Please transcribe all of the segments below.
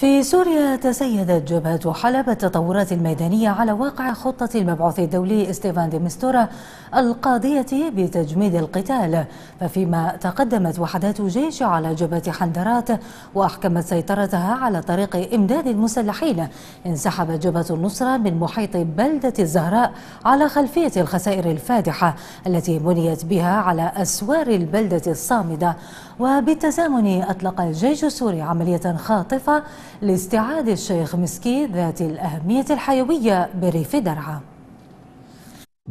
في سوريا تسيدت جبهة حلب التطورات الميدانية على واقع خطة المبعوث الدولي ستيفان دي ديمستورا القاضية بتجميد القتال ففيما تقدمت وحدات جيش على جبهة حندرات وأحكمت سيطرتها على طريق إمداد المسلحين انسحبت جبهة النصرة من محيط بلدة الزهراء على خلفية الخسائر الفادحة التي بنيت بها على أسوار البلدة الصامدة وبالتزامن أطلق الجيش السوري عملية خاطفة لاستعادة شيخ مسكي ذات الأهمية الحيوية بريف درعا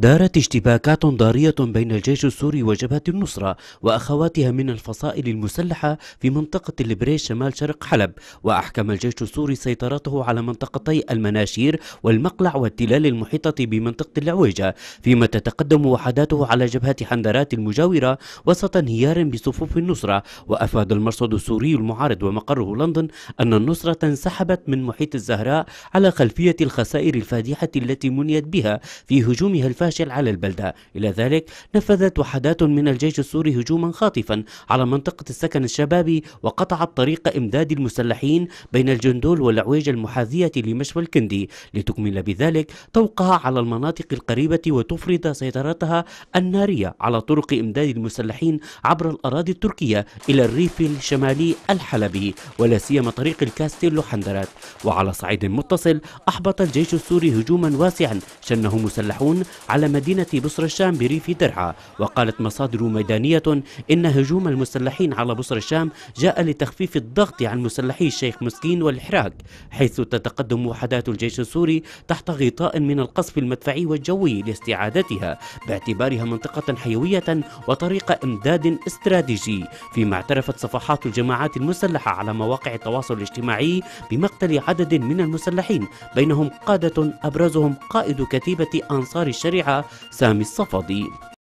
دارت اشتباكات ضارية بين الجيش السوري وجبهة النصرة وأخواتها من الفصائل المسلحة في منطقة البريش شمال شرق حلب وأحكم الجيش السوري سيطرته على منطقتي المناشير والمقلع والتلال المحيطة بمنطقة العويجة فيما تتقدم وحداته على جبهة حندرات المجاورة وسط انهيار بصفوف النصرة وأفاد المرصد السوري المعارض ومقره لندن أن النصرة انسحبت من محيط الزهراء على خلفية الخسائر الفادحة التي منيت بها في هجومها الفادح مباشر على البلدة إلى ذلك نفذت وحدات من الجيش السوري هجوما خاطفا على منطقة السكن الشبابي وقطعت طريق إمداد المسلحين بين الجندول والعويج المحاذية لمشفى الكندي لتكمل بذلك طوقها على المناطق القريبة وتفرض سيطرتها النارية على طرق إمداد المسلحين عبر الأراضي التركية إلى الريف الشمالي الحلبي ولا سيما طريق الكاستيلو حندرات وعلى صعيد متصل أحبط الجيش السوري هجوما واسعا شنه مسلحون على مدينة بصر الشام بريف درعا وقالت مصادر ميدانية إن هجوم المسلحين على بصر الشام جاء لتخفيف الضغط عن مسلحي الشيخ مسكين والحراك حيث تتقدم وحدات الجيش السوري تحت غطاء من القصف المدفعي والجوي لاستعادتها باعتبارها منطقة حيوية وطريق إمداد استراتيجي فيما اعترفت صفحات الجماعات المسلحة على مواقع التواصل الاجتماعي بمقتل عدد من المسلحين بينهم قادة أبرزهم قائد كتيبة أنصار الشريعة سامي الصفدي